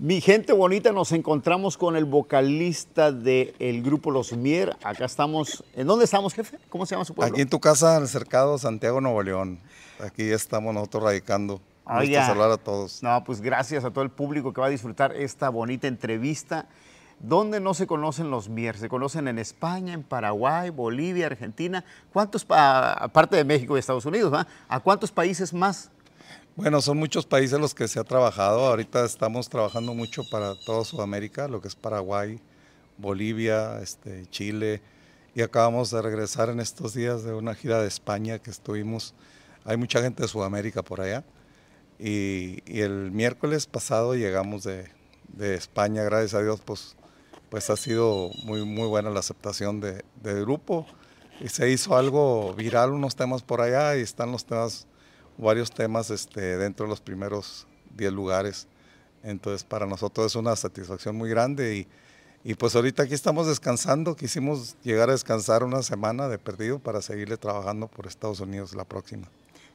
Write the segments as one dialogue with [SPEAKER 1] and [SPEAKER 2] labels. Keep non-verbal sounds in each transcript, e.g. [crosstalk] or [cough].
[SPEAKER 1] Mi gente bonita, nos encontramos con el vocalista del grupo Los Mier. Acá estamos. ¿En dónde estamos, jefe? ¿Cómo se llama su pueblo? Aquí en tu
[SPEAKER 2] casa, en el cercado Santiago Nuevo León. Aquí estamos nosotros radicando. Oh, ah, a saludar a todos. No, pues gracias a todo
[SPEAKER 1] el público que va a disfrutar esta bonita entrevista. ¿Dónde no se conocen los Mier? Se conocen en España, en Paraguay, Bolivia, Argentina. ¿Cuántos, aparte de México y Estados
[SPEAKER 2] Unidos, ¿va? ¿a cuántos países más bueno, son muchos países los que se ha trabajado. Ahorita estamos trabajando mucho para toda Sudamérica, lo que es Paraguay, Bolivia, este, Chile. Y acabamos de regresar en estos días de una gira de España que estuvimos. Hay mucha gente de Sudamérica por allá. Y, el miércoles pasado llegamos de, España, gracias a Dios, pues, pues ha sido muy, muy buena la aceptación del grupo. Y se hizo algo viral, unos temas por allá y están los temas varios temas este, dentro de los primeros 10 lugares. Entonces para nosotros es una satisfacción muy grande y, y, pues ahorita aquí estamos descansando, quisimos llegar a descansar una semana de perdido para seguirle trabajando por Estados Unidos la próxima.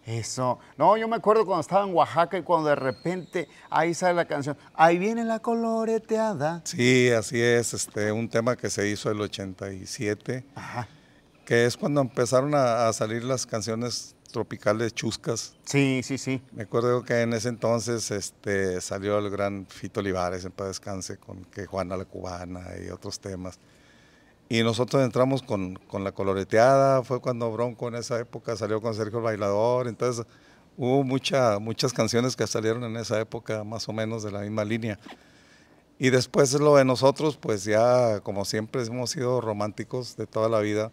[SPEAKER 2] Eso, no, yo me acuerdo cuando estaba en Oaxaca y cuando
[SPEAKER 1] de repente ahí sale la canción, ahí viene la coloreteada.
[SPEAKER 2] Sí, así es, este, un tema que se hizo el 87, que es cuando empezaron a, a salir las canciones tropicales chuscas. Sí, sí, sí. Me acuerdo que en ese entonces este, salió el gran Fito Olivares, en paz descanse, con que Juana la Cubana y otros temas. Y nosotros entramos con, la coloreteada, fue cuando Bronco en esa época salió con Sergio el Bailador, entonces hubo mucha, muchas canciones que salieron en esa época más o menos de la misma línea. Y después lo de nosotros, pues ya como siempre hemos sido románticos de toda la vida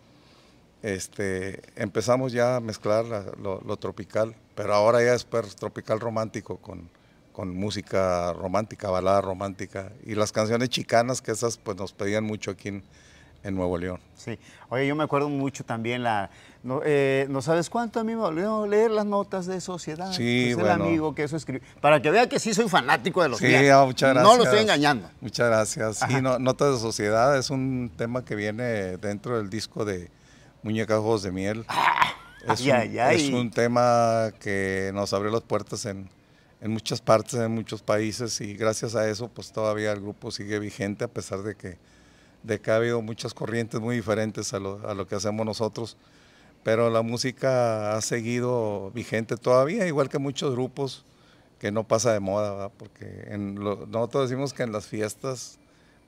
[SPEAKER 2] este, empezamos ya a mezclar lo, tropical, pero ahora ya es pues, tropical romántico con, con, música romántica, balada romántica y las canciones chicanas que esas pues nos pedían mucho aquí en, Nuevo León. Sí, oye, yo me acuerdo mucho también la, no, eh, sabes cuánto a mí me
[SPEAKER 1] volvió leer las notas de sociedad. Sí, es el amigo que eso escribe. para que vea que sí soy fanático de los. Sí, días. Ah, no lo estoy engañando.
[SPEAKER 2] Muchas gracias. y notas de sociedad es un tema que viene dentro del disco de Muñecas de Miel. Ah, es, un, tema que nos abrió las puertas en, muchas partes, en muchos países y gracias a eso pues todavía el grupo sigue vigente a pesar de que, de que ha habido muchas corrientes muy diferentes a lo, que hacemos nosotros. Pero la música ha seguido vigente todavía, igual que muchos grupos que no pasa de moda, porque en nosotros decimos que en las fiestas,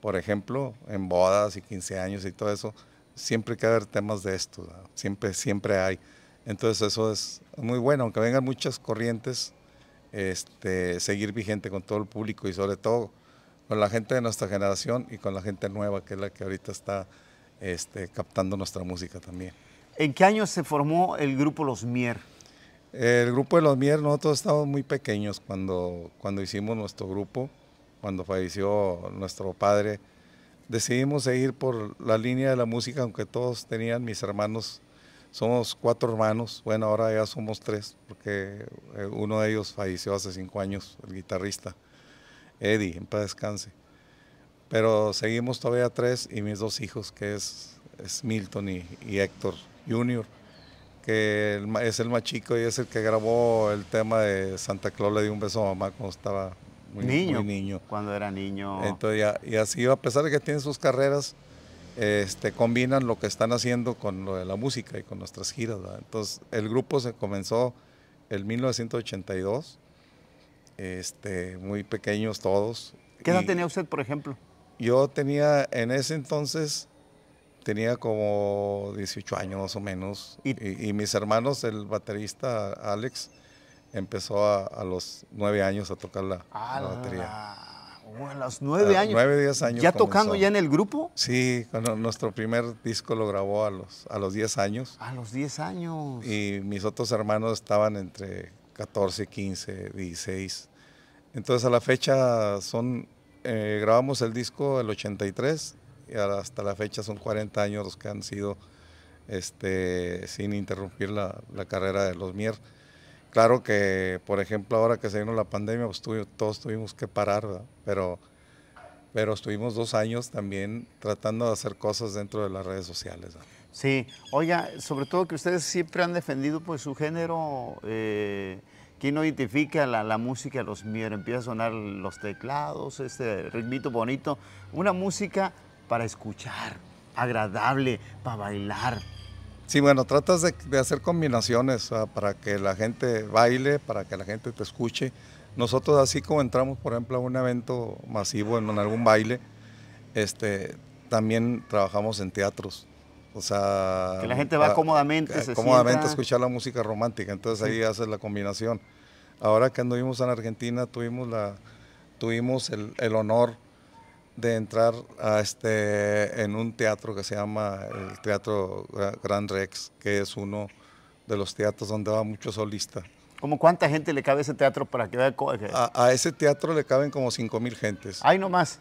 [SPEAKER 2] por ejemplo, en bodas y 15 años y todo eso, siempre hay que haber temas de esto, siempre, siempre hay. Entonces eso es muy bueno, aunque vengan muchas corrientes, este, seguir vigente con todo el público y sobre todo con la gente de nuestra generación y con la gente nueva, que es la que ahorita está este, captando nuestra música también. ¿En qué año se formó el grupo Los Mier? El grupo de Los Mier, nosotros estábamos muy pequeños cuando, cuando hicimos nuestro grupo, cuando falleció nuestro padre, decidimos seguir por la línea de la música, aunque todos tenían mis hermanos, somos cuatro hermanos, bueno, ahora ya somos tres, porque eh, uno de ellos falleció hace cinco años, el guitarrista, Eddie, en paz descanse. Pero seguimos todavía tres y mis dos hijos, que es, es Milton y, y Héctor Jr., que es el más chico y es el que grabó el tema de Santa Claus le dio un beso a mamá cuando estaba niño. niño. Cuando era niño. Entonces, y así, a pesar de que tienen sus carreras, este, combinan lo que están haciendo con lo de la música y con nuestras giras. Entonces, el grupo se comenzó en 1982, este, muy pequeños todos. ¿Qué edad tenía
[SPEAKER 1] usted, por ejemplo?
[SPEAKER 2] Yo tenía, en ese entonces, tenía como 18 años más o menos. y, mis hermanos, el baterista Alex, empezó a, los nueve años a tocar la, la batería.
[SPEAKER 1] Uh, a los nueve años. Nueve, diez años. ¿Ya tocando ya en el grupo?
[SPEAKER 2] Sí, nuestro primer disco lo grabó a los, a los diez años. A los diez años. Y mis otros hermanos estaban entre 14, 15, 16. Entonces a la fecha son, eh, grabamos el disco el 83 y hasta la fecha son 40 años los que han sido este, sin interrumpir la, la carrera de los Mier. Claro que, por ejemplo, ahora que se vino la pandemia, pues, todos tuvimos que parar, pero pero estuvimos dos años también tratando de hacer cosas dentro de las redes sociales. Sí, oye, sobre todo que ustedes siempre han defendido pues su
[SPEAKER 1] género, eh, ¿quién no identifica la, música, los mier, empieza a sonar los teclados, este ritmito bonito, una música para escuchar,
[SPEAKER 2] agradable, para bailar, Sí, bueno, tratas de, hacer combinaciones para que la gente baile, para que la gente te escuche. Nosotros así como entramos, por ejemplo, a un evento masivo, en, algún baile, este, también trabajamos en teatros. O sea... Que la gente va cómodamente, a, Cómodamente escuchar la música romántica, entonces ahí haces la combinación. Ahora que anduvimos en Argentina, tuvimos, la, tuvimos el, el honor de entrar a este, en un teatro que se llama el Teatro Grand Rex, que es uno de los teatros donde va mucho solista.
[SPEAKER 1] ¿Cómo cuánta gente le cabe a ese teatro para que A, ese teatro le caben como
[SPEAKER 2] 5 mil gentes. Ay, nomás.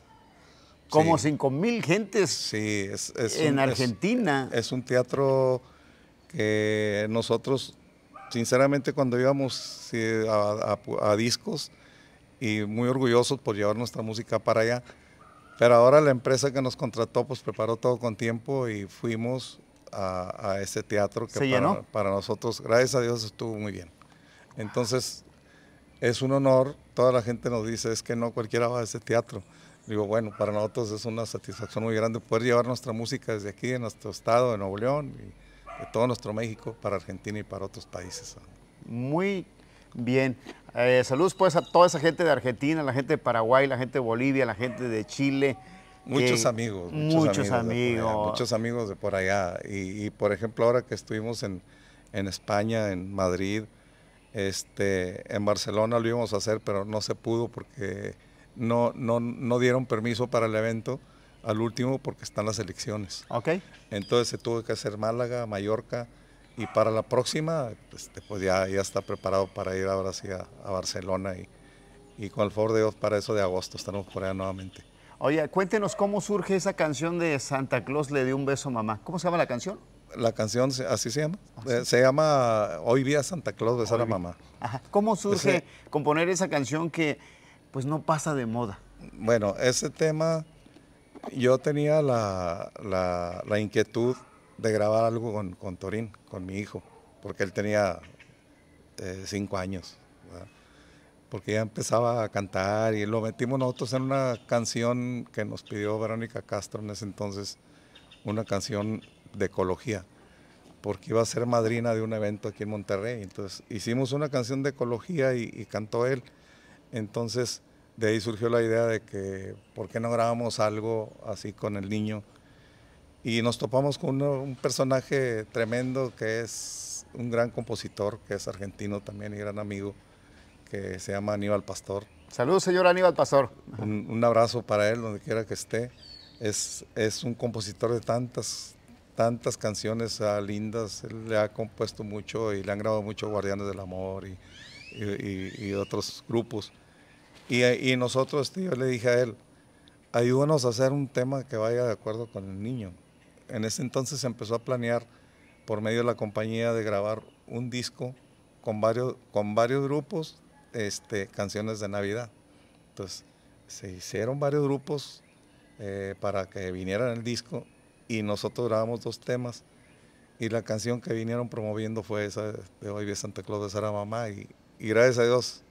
[SPEAKER 2] Como 5000 mil gentes sí, es, en Argentina. Es, un teatro que nosotros, sinceramente, cuando íbamos a discos y muy orgullosos por llevar nuestra música para allá, pero ahora la empresa que nos contrató pues preparó todo con tiempo y fuimos a, ese teatro que para, para nosotros, gracias a Dios, estuvo muy bien. Entonces, es un honor, toda la gente nos dice, es que no cualquiera va a ese teatro. Digo, bueno, para nosotros es una satisfacción muy grande poder llevar nuestra música desde aquí, en nuestro estado, de Nuevo León, y de todo nuestro México, para Argentina y para otros países.
[SPEAKER 1] Muy Bien, eh, saludos pues a toda esa gente de Argentina, la gente de Paraguay, la gente de Bolivia, la gente de Chile. Muchos amigos. Muchos, amigos. muchos
[SPEAKER 2] amigos de por allá. Y, por ejemplo, ahora que estuvimos en, España, en Madrid, este, en Barcelona lo íbamos a hacer, pero no se pudo porque no, no, no dieron permiso para el evento al último porque están las elecciones. Entonces se tuvo que hacer Málaga, Mallorca, y para la próxima, pues, pues ya, está preparado para ir ahora sí a, Barcelona y, y, con el favor de Dios para eso de agosto estaremos por allá nuevamente. Oye, cuéntenos cómo surge esa canción de Santa Claus le dio un beso a mamá. ¿Cómo se llama la canción? La canción así se llama. Ah, se llama Hoy vía Santa Claus besar a mamá. ¿Cómo surge componer esa canción que pues no pasa de moda? Bueno, ese tema yo tenía la, la inquietud de grabar algo con, con Torín, con mi hijo, porque él tenía eh, cinco años. Porque ya empezaba a cantar y lo metimos nosotros en una canción que nos pidió Verónica Castro en ese entonces, una canción de ecología, porque iba a ser madrina de un evento aquí en Monterrey. Entonces hicimos una canción de ecología y cantó él. Entonces de ahí surgió la idea de que, ¿por qué no grabamos algo así con el niño? y nos topamos con un personaje tremendo que es un gran compositor, que es argentino también y gran amigo, que se llama Aníbal Pastor. Saludos, señor Aníbal Pastor. Un, abrazo para él, donde quiera que esté. Es, es un compositor de tantas, tantas canciones ah, lindas, él le ha compuesto mucho y le han grabado mucho Guardianes del Amor y, y, y otros grupos. Y, nosotros, este, yo le dije a él, ayúdanos a hacer un tema que vaya de acuerdo con el niño en ese entonces se empezó a planear por medio de la compañía de grabar un disco con varios, con varios grupos, este, canciones de Navidad. Entonces se hicieron varios grupos eh, para que vinieran el disco y nosotros grabamos dos temas y la canción que vinieron promoviendo fue esa de Hoy de Santa Claus de Sara Mamá y, y gracias a Dios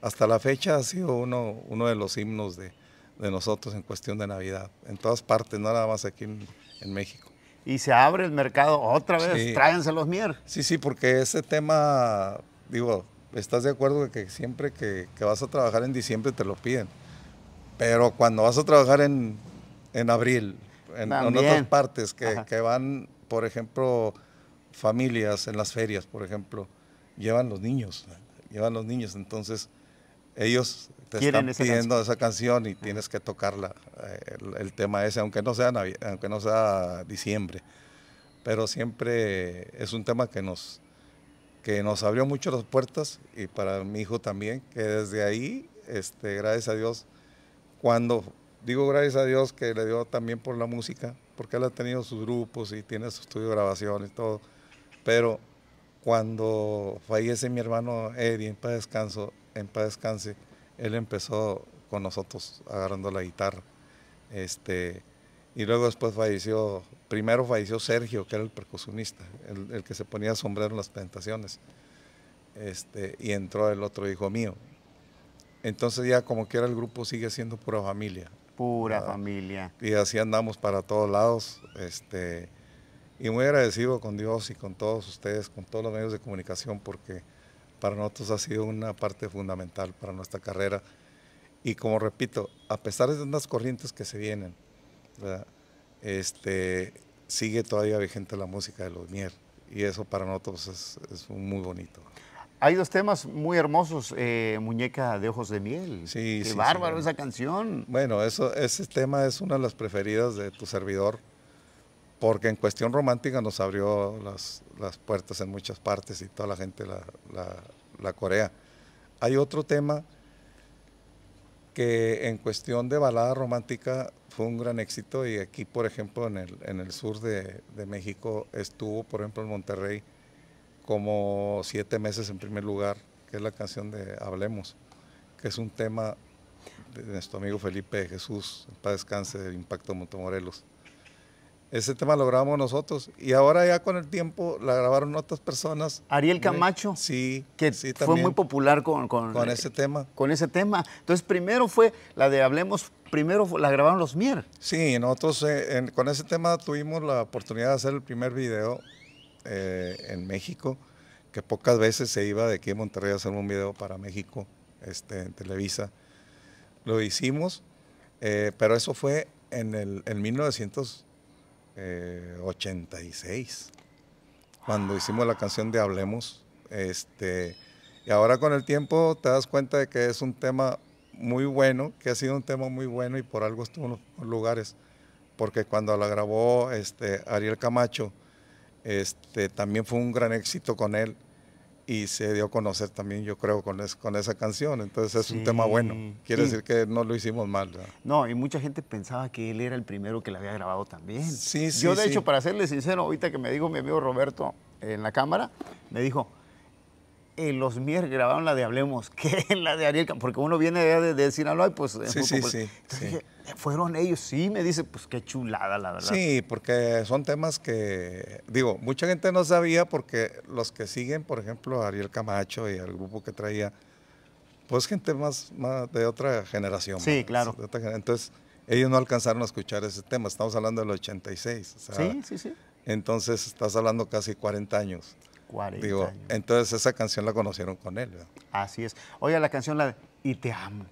[SPEAKER 2] hasta la fecha ha sido uno, uno de los himnos de, de nosotros en cuestión de Navidad, en todas partes, no nada más aquí en, México. Y se abre el mercado otra vez, tráenselos, tráiganse los mier. Sí, sí, porque ese tema, digo, estás de acuerdo de que siempre que, vas a trabajar en diciembre te lo piden, pero cuando vas a trabajar en, en abril, en, en, otras partes que, que van, por ejemplo, familias en las ferias, por ejemplo, llevan los niños, llevan los niños, entonces ellos te están pidiendo esa canción. y tienes que tocarla, eh, el, tema ese, aunque no, sea aunque no sea diciembre. Pero siempre es un tema que nos, que nos abrió mucho las puertas y para mi hijo también, que desde ahí, este, gracias a Dios, cuando digo gracias a Dios que le dio también por la música, porque él ha tenido sus grupos y tiene su estudio de grabación y todo, pero cuando fallece mi hermano Eddie, en paz descanso, en paz descanse, él empezó con nosotros agarrando la guitarra. Este, y luego después falleció, primero falleció Sergio, que era el percusionista, el, que se ponía sombrero en las presentaciones. Este, y entró el otro hijo mío. Entonces ya como quiera el grupo sigue siendo pura familia. Pura ah, familia. Y así andamos para todos lados. Este, y muy agradecido con Dios y con todos ustedes, con todos los medios de comunicación, porque para nosotros ha sido una parte fundamental para nuestra carrera. Y como repito, a pesar de las corrientes que se vienen, este, sigue todavía vigente la música de los Miel Y eso para nosotros es, muy bonito. Hay dos temas muy hermosos, eh, Muñeca de Ojos de Miel. Sí, Qué bárbaro esa canción. Bueno, eso, ese tema es una de las preferidas de tu servidor porque en cuestión romántica nos abrió las, las puertas en muchas partes y toda la gente la, la, corea. Hay otro tema que en cuestión de balada romántica fue un gran éxito y aquí, por ejemplo, en el, en el sur de, México estuvo, por ejemplo, en Monterrey como siete meses en primer lugar, que es la canción de Hablemos, que es un tema de nuestro amigo Felipe Jesús, para paz descanse, del Impacto Montemorelos. Ese tema lo grabamos nosotros. Y ahora ya con el tiempo la grabaron otras personas. Ariel Camacho. Sí. Que fue muy popular con, eh, ese tema. Con ese tema. Entonces, primero fue la de Hablemos, primero la grabaron los Mier. Sí, nosotros eh, con ese tema tuvimos la oportunidad de hacer el primer video eh, en México, que pocas veces se iba de aquí a Monterrey a hacer un video para México, este, en Televisa. Lo hicimos, pero eso fue en el en 1900. 86, eh, cuando hicimos la canción de Hablemos. Este, y ahora con el tiempo te das cuenta de que es un tema muy bueno, que ha sido un tema muy bueno y por algo estuvo en los lugares. Porque cuando la grabó este, Ariel Camacho, este, también fue un gran éxito con él y se dio a conocer también, yo creo, con, con esa canción. Entonces es un tema bueno. Quiere decir que no lo hicimos mal.
[SPEAKER 1] ¿no? y mucha gente pensaba que él era el primero que la había grabado también. Sí, sí. Yo, de hecho, para serle sincero, ahorita que me dijo mi amigo Roberto en la cámara, me dijo. Eh, los Mier grabaron la de Hablemos, [laughs] que la de Ariel, porque uno viene de, de, Sinaloa y pues... Sí, sí, pues, sí,
[SPEAKER 2] fueron ellos. Sí, me dice, pues qué chulada, la verdad. Sí, porque son temas que, digo, mucha gente no sabía porque los que siguen, por ejemplo, Ariel Camacho y al grupo que traía, pues gente más, más de otra generación. Sí, claro. entonces, ellos no alcanzaron a escuchar ese tema. Estamos hablando del 86. sí, sí, sí. Entonces, estás hablando casi 40 años. 40 digo, Entonces, esa canción la conocieron con él. Así es. Oye, la canción, la de Y te amo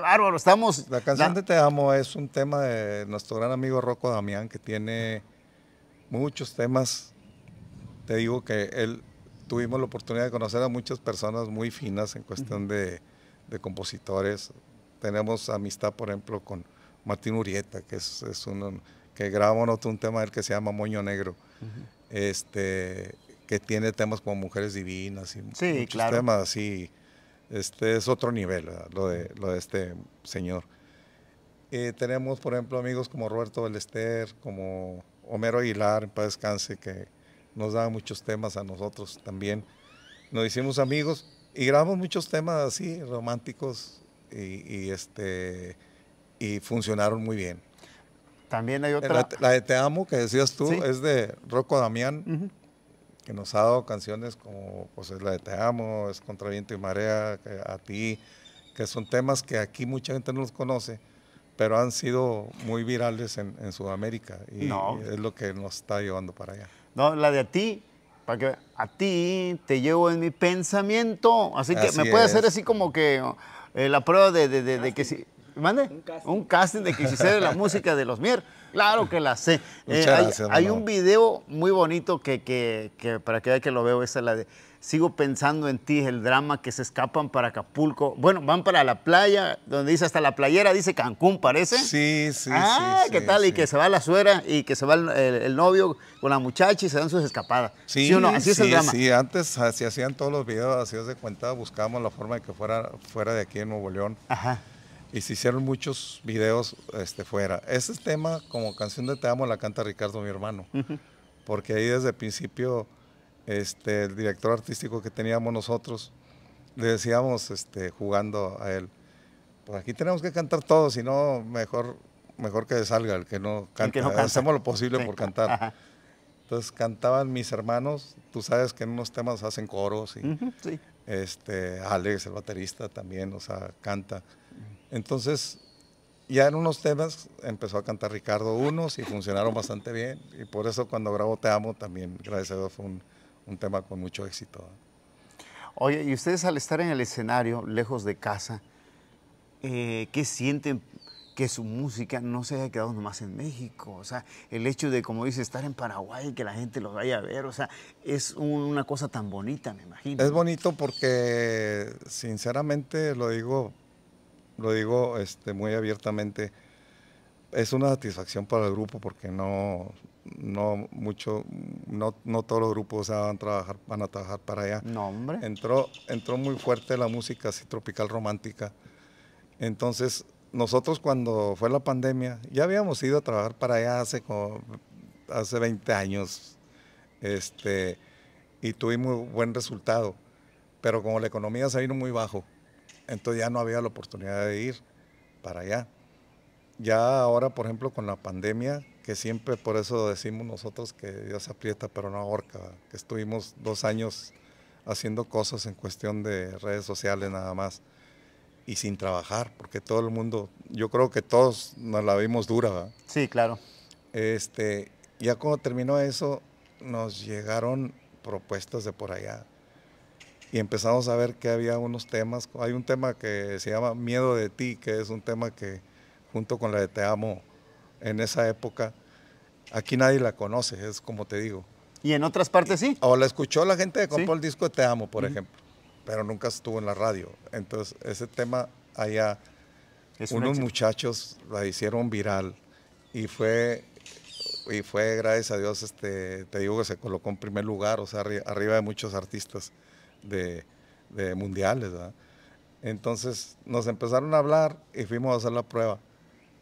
[SPEAKER 2] bárbaro, estamos. La canción de Te Amo es un tema de nuestro gran amigo Rocco Damián, que tiene muchos temas. Te digo que él tuvimos la oportunidad de conocer a muchas personas muy finas en cuestión de, compositores. Tenemos amistad, por ejemplo, con Martín Urieta, que es, es uno que grabamos un tema de él que se llama Moño Negro. Este, que tiene temas como mujeres divinas y sí, muchos temas así este es otro nivel, lo de, lo de este señor. Eh, tenemos, por ejemplo, amigos como Roberto Belester, como Homero Aguilar, en paz descanse, que nos daba muchos temas a nosotros también. Nos hicimos amigos y grabamos muchos temas así, románticos, y, este, y funcionaron muy bien. También hay otra. La, de Te Amo que decías tú es de Rocco Damián que nos ha dado canciones como pues es la de Te Amo, es Contra Viento y Marea, a ti, que son temas que aquí mucha gente no los conoce, pero han sido muy virales en, Sudamérica y, es lo que nos está llevando para allá. No, la de a ti, para que a ti te llevo en mi
[SPEAKER 1] pensamiento, así que me puede hacer así como que eh, la prueba de, de, de, que si... ¿Mande? Un casting. de que si se la música de los Mier. Claro que la sé. Eh, hay, un video muy bonito que, para que vea que lo veo, esa es la de sigo pensando en ti, el drama que se escapan para Acapulco. Bueno, van para la playa, donde dice hasta la playera, dice Cancún, parece. Sí, sí. Ah, sí, ¿qué tal? Y que se va la suera y que se va el, novio con la muchacha y se dan sus escapadas. Sí, ¿Sí Sí,
[SPEAKER 2] antes así hacían todos los videos, así os de cuenta, buscábamos la forma de que fuera fuera de aquí en Nuevo León. Ajá y se hicieron muchos videos este, fuera. Ese tema, como canción de Te Amo, la canta Ricardo, mi hermano, porque ahí desde el principio este, el director artístico que teníamos nosotros, le decíamos este, jugando a él, por pues aquí tenemos que cantar todos, si no, mejor, mejor que salga el que no canta. Hacemos lo posible por cantar. Entonces cantaban mis hermanos, tú sabes que en unos temas hacen coros y este, Alex, el baterista también, o sea, canta. Entonces, ya en unos temas empezó a cantar Ricardo unos y funcionaron bastante bien. Y por eso cuando grabó Te Amo también, gracias fue un, tema con mucho éxito.
[SPEAKER 1] Oye, y ustedes al estar en el escenario, lejos de casa, eh, ¿qué sienten que su música no se haya quedado nomás en México? O sea, el hecho de, como dice, estar en Paraguay, y que la gente los vaya a ver, o sea, es una cosa tan bonita, me
[SPEAKER 2] imagino. Es bonito porque, sinceramente, lo digo lo digo este, muy abiertamente, es una satisfacción para el grupo porque no, no mucho, no, no todos los grupos van a trabajar, van a trabajar para allá. No, hombre. Entró, entró muy fuerte la música así tropical romántica. Entonces, nosotros cuando fue la pandemia, ya habíamos ido a trabajar para allá hace como, hace 20 años, este, y tuvimos buen resultado. Pero como la economía se vino muy bajo, entonces ya no había la oportunidad de ir para allá. Ya ahora, por ejemplo, con la pandemia, que siempre por eso decimos nosotros que Dios aprieta pero no ahorca, que estuvimos dos años haciendo cosas en cuestión de redes sociales nada más y sin trabajar, porque todo el mundo, yo creo que todos nos la vimos dura. Sí, claro. Este, ya cuando terminó eso, nos llegaron propuestas de por allá, y empezamos a ver que había unos temas. Hay un tema que se llama Miedo de ti, que es un tema que junto con la de Te Amo en esa época, aquí nadie la conoce, es como te digo. ¿Y en otras partes sí? O la escuchó la gente que compró el disco de Te Amo, por ejemplo, pero nunca estuvo en la radio. Entonces, ese tema allá, unos muchachos la hicieron viral y fue y fue gracias a Dios, este, te digo que se colocó en primer lugar, o sea, arriba de muchos artistas de, mundiales. Entonces nos empezaron a hablar y fuimos a hacer la prueba.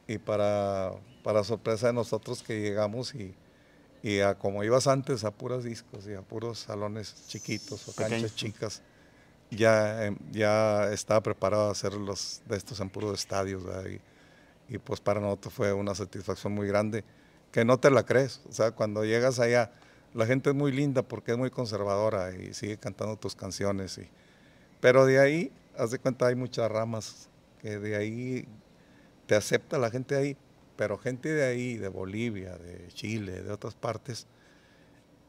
[SPEAKER 2] Y para, para sorpresa de nosotros que llegamos y, y a, como ibas antes a puros discos y a puros salones chiquitos o canchas chicas, ya, em, ya estaba preparado a hacer los de estos en puros estadios. Y, y, pues para nosotros fue una satisfacción muy grande que no te la crees. O sea, cuando llegas allá la gente es muy linda porque es muy conservadora y sigue cantando tus canciones. pero de ahí, haz de cuenta, hay muchas ramas que de ahí te acepta la gente de ahí, pero gente de ahí, de Bolivia, de Chile, de otras partes,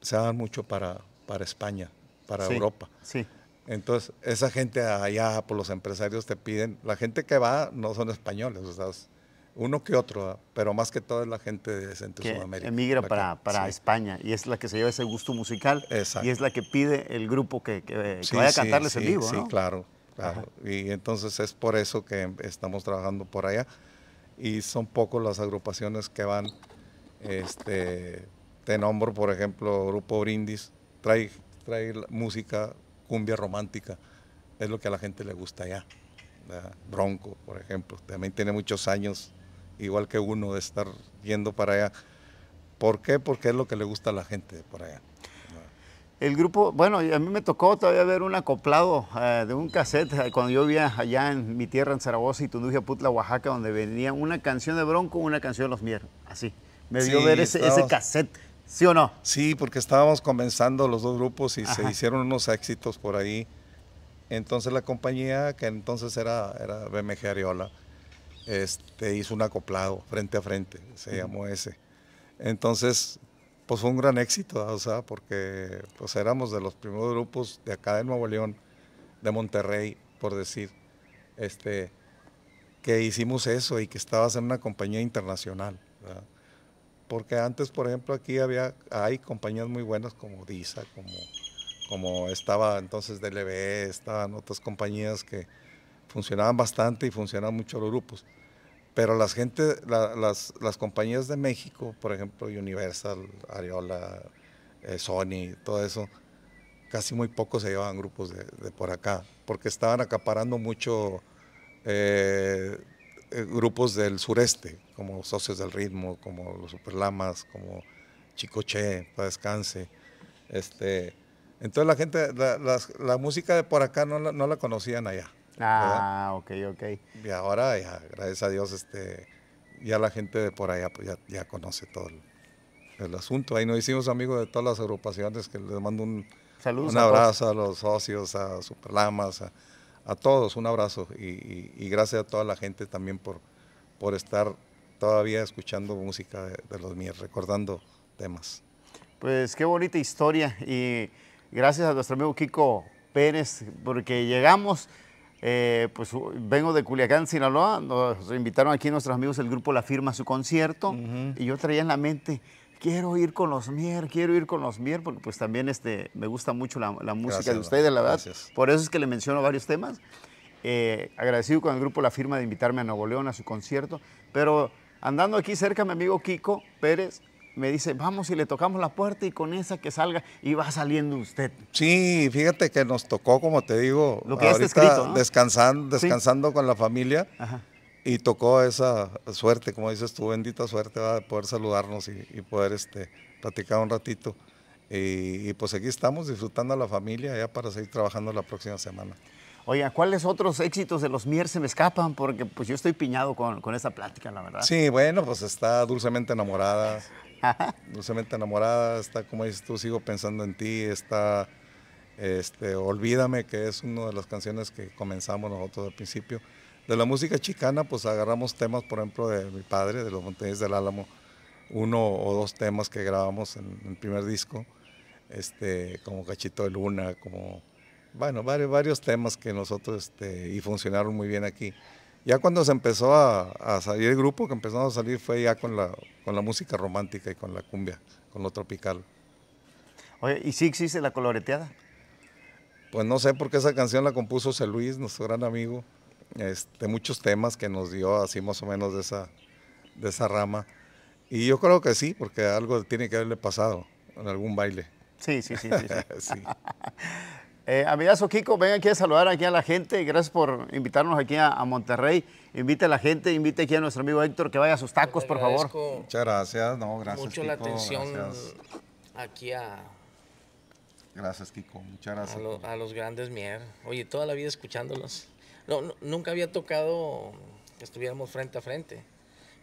[SPEAKER 2] se van mucho para, para España, para Europa. Sí. Entonces, esa gente allá, por pues, los empresarios te piden, la gente que va no son españoles, o sea, uno que otro, pero más que todo es la gente de Centro que Sudamérica. Emigra para,
[SPEAKER 1] España y es la que se lleva ese gusto musical y es la que pide el grupo que, vaya a cantarles en vivo. Sí, claro,
[SPEAKER 2] Y entonces es por eso que estamos trabajando por allá y son pocos las agrupaciones que van. Este, te nombro, por ejemplo, Grupo Brindis, trae, trae música cumbia romántica, es lo que a la gente le gusta allá. Bronco, por ejemplo, también tiene muchos años igual que uno, de estar yendo para allá. ¿Por qué? Porque es lo que le gusta a la gente por allá. El grupo, bueno, a mí me tocó todavía ver un
[SPEAKER 1] acoplado eh, de un cassette eh, cuando yo vivía allá en mi tierra, en Zaragoza y Tundujia Putla, Oaxaca, donde venía una canción de Bronco, una canción de Los Mier, así. Me dio ver ese,
[SPEAKER 2] cassette, ¿sí o no? Sí, porque estábamos comenzando los dos grupos y se hicieron unos éxitos por ahí. Entonces la compañía, que entonces era, era BMG Ariola, este, hizo un acoplado frente a frente, se llamó ese. Entonces, pues fue un gran éxito, o sea, porque pues éramos de los primeros grupos de acá de Nuevo León, de Monterrey, por decir, este, que hicimos eso y que estabas en una compañía internacional. Porque antes, por ejemplo, aquí había, hay compañías muy buenas como DISA, como, como estaba entonces DLB, estaban otras compañías que, funcionaban bastante y funcionaban mucho los grupos. Pero las, gente, las, compañías de México, por ejemplo, Universal, Ariola, eh, Sony, todo eso, casi muy pocos se llevaban grupos de, por acá, porque estaban acaparando mucho eh, eh, grupos del sureste, como Socios del Ritmo, como los Superlamas, como Chicoche, para descanse. Este, entonces la gente, la, música de por acá no la conocían allá. Ah, ok, ok. Y ahora, gracias a Dios, este, ya la gente de por allá pues, ya, conoce todo el, asunto. Ahí nos hicimos amigos de todas las agrupaciones, que les mando un, un abrazo a, los socios, a Superlamas, a, a todos, un abrazo. Y, gracias a toda la gente también por, por estar todavía escuchando música de, los míos, recordando temas.
[SPEAKER 1] Pues qué bonita historia y gracias a nuestro amigo Kiko Pérez, porque llegamos eh, pues vengo de Culiacán, Sinaloa, nos invitaron aquí nuestros amigos del grupo La Firma a su concierto y yo traía en la mente, quiero ir con los Mier, quiero ir con los Mier, porque pues también este, me gusta mucho la, música de ustedes, la verdad. Por eso es que le menciono varios temas. Eh, agradecido con el grupo La Firma de invitarme a Nuevo León a su concierto, pero andando aquí cerca mi amigo Kiko Pérez me dice, vamos y le tocamos la puerta y con esa que salga y va saliendo usted.
[SPEAKER 2] Sí, fíjate que nos tocó, como te digo, ahorita descansando, descansando con la familia. Y tocó esa suerte, como dices tu bendita suerte, de poder saludarnos y, poder este, platicar un ratito. Y, pues aquí estamos disfrutando a la familia ya para seguir trabajando la próxima semana. Oiga, ¿cuáles otros éxitos de los Mier me escapan? Porque pues yo estoy piñado con,
[SPEAKER 1] con esta plática, la verdad. Sí,
[SPEAKER 2] bueno, pues está dulcemente enamorada. Dulcemente [laughs] enamorada, está como dices tú, sigo pensando en ti, está este, Olvídame, que es una de las canciones que comenzamos nosotros al principio. De la música chicana, pues agarramos temas, por ejemplo, de mi padre, de los montes del Álamo, uno o dos temas que grabamos en, el primer disco, este, como Cachito de Luna, como, bueno, varios, varios temas que nosotros, este, y funcionaron muy bien aquí. Ya cuando se empezó a, salir el grupo, que empezamos a salir fue ya con la, con la música romántica y con la cumbia, con lo tropical. Oye, ¿y sí existe la coloreteada? Pues no sé porque esa canción la compuso Celuis, Luis, nuestro gran amigo, de este, muchos temas que nos dio así más o menos de esa, de esa rama. Y yo creo que sí, porque algo tiene que haberle pasado en algún baile. sí, sí. sí, sí. sí. [laughs] [laughs] Eh, amigazo Kiko, ven
[SPEAKER 1] aquí a saludar aquí a la gente. Gracias por invitarnos aquí a, Monterrey. Invite a la gente, invite aquí a nuestro amigo Héctor que vaya a sus tacos, pues por favor. Muchas gracias, no, gracias. Mucho la atención aquí a.
[SPEAKER 2] Gracias, Kiko. Muchas gracias. A, los grandes Mier.
[SPEAKER 1] Oye, toda la vida escuchándolos. No, no, nunca había tocado que estuviéramos frente a frente.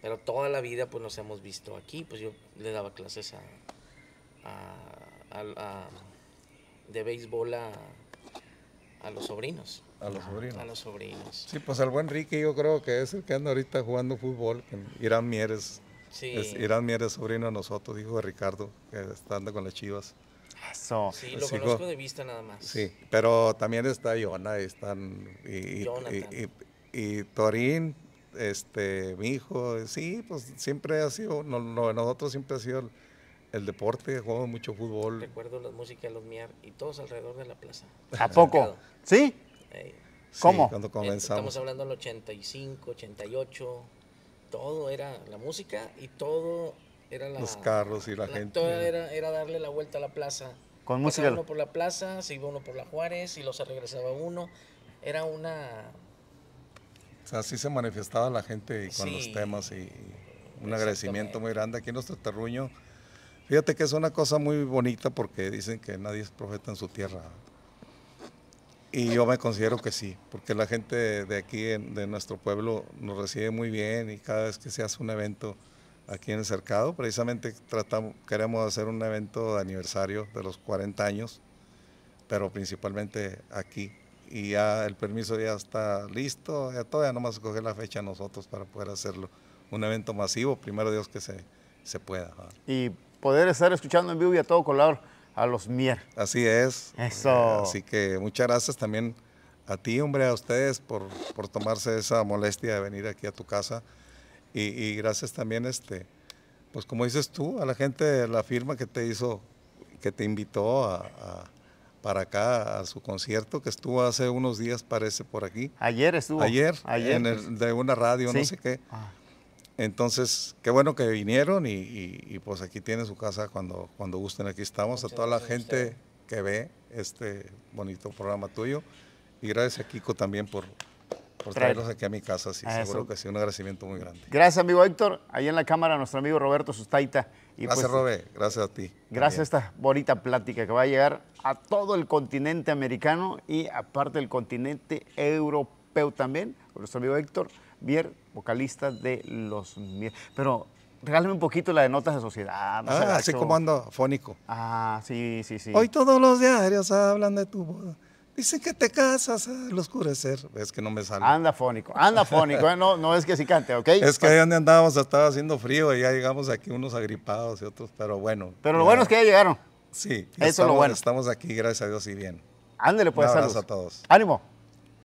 [SPEAKER 1] Pero toda la vida pues nos hemos visto aquí. Pues yo le daba clases a de béisbol a, a los sobrinos. A los sobrinos. A los sobrinos.
[SPEAKER 2] Sí, pues al buen Ricky yo creo que es el que anda ahorita jugando fútbol. Irán Mieres. Irán Mieres, sobrino de nosotros, hijo de Ricardo, que está andando con las chivas. Eso. Sí, lo conozco de vista nada más. Sí, pero también está Yona, están... Y, y, y, Torín, este, mi hijo, sí, pues siempre ha sido, no, nosotros siempre ha sido... El, el deporte, jugamos mucho fútbol. Recuerdo la música, los miar y todos alrededor de la plaza. ¿A poco? ¿Sí? ¿Cómo? cuando comenzamos. Estamos hablando
[SPEAKER 1] del 85, 88, todo era la música y todo era la... Los
[SPEAKER 2] carros y la, gente. Todo
[SPEAKER 1] era, darle la vuelta a la plaza.
[SPEAKER 2] Con música. uno por
[SPEAKER 1] la plaza, se iba uno por la Juárez y los regresaba uno. Era una...
[SPEAKER 2] O sea, así se manifestaba la gente con los temas y un agradecimiento muy grande. Aquí en nuestro terruño Fíjate que es una cosa muy bonita porque dicen que nadie es profeta en su tierra. Y yo me considero que sí, porque la gente de aquí, de nuestro pueblo, nos recibe muy bien y cada vez que se hace un evento aquí en el cercado, precisamente tratamos, queremos hacer un evento de aniversario de los 40 años, pero principalmente aquí. Y ya el permiso ya está listo, ya todavía nomás coger la fecha nosotros para poder hacerlo. Un evento masivo, primero Dios que se, se pueda. Y poder estar escuchando en vivo y a todo color a los Mier. Así es. Eso. Eh, así que muchas gracias también a ti, hombre, a ustedes por, por tomarse esa molestia de venir aquí a tu casa. Y, gracias también, este, pues como dices tú, a la gente, de la firma que te hizo, que te invitó a, para acá a su concierto que estuvo hace unos días, parece, por aquí. Ayer estuvo. Ayer, ayer. En pues. de una radio, no sé qué. Ah. Entonces, qué bueno que vinieron y, pues aquí tienen su casa cuando, cuando gusten. Aquí estamos a toda la gente que ve este bonito programa tuyo. Y gracias a Kiko también por, por traerlos aquí a mi casa. Sí, seguro que sí, un agradecimiento muy grande.
[SPEAKER 1] Gracias, amigo Héctor. Ahí en la cámara, nuestro amigo Roberto Sustaita. gracias, pues, Roberto Gracias a ti. Gracias a esta bonita plática que va a llegar a todo el continente americano y aparte del continente europeo también, nuestro amigo Héctor. Bier, vocalista de Los Mier. Pero regálame un poquito la de Notas de Sociedad. ah, así como anda fónico. Ah, sí, sí, sí. Hoy
[SPEAKER 2] todos los diarios hablan de tu boda. Dicen que te casas al oscurecer. Es que no me sale. Anda fónico, anda fónico. ¿eh?
[SPEAKER 1] no, es que sí cante, ¿ok? Es que ahí
[SPEAKER 2] donde andábamos estaba haciendo frío y ya llegamos aquí unos agripados y otros, pero bueno. Pero lo bueno es que ya llegaron. Sí. Eso es lo bueno. Estamos aquí, gracias a Dios, y bien. Ándale, pues, Un a todos.
[SPEAKER 1] Ánimo.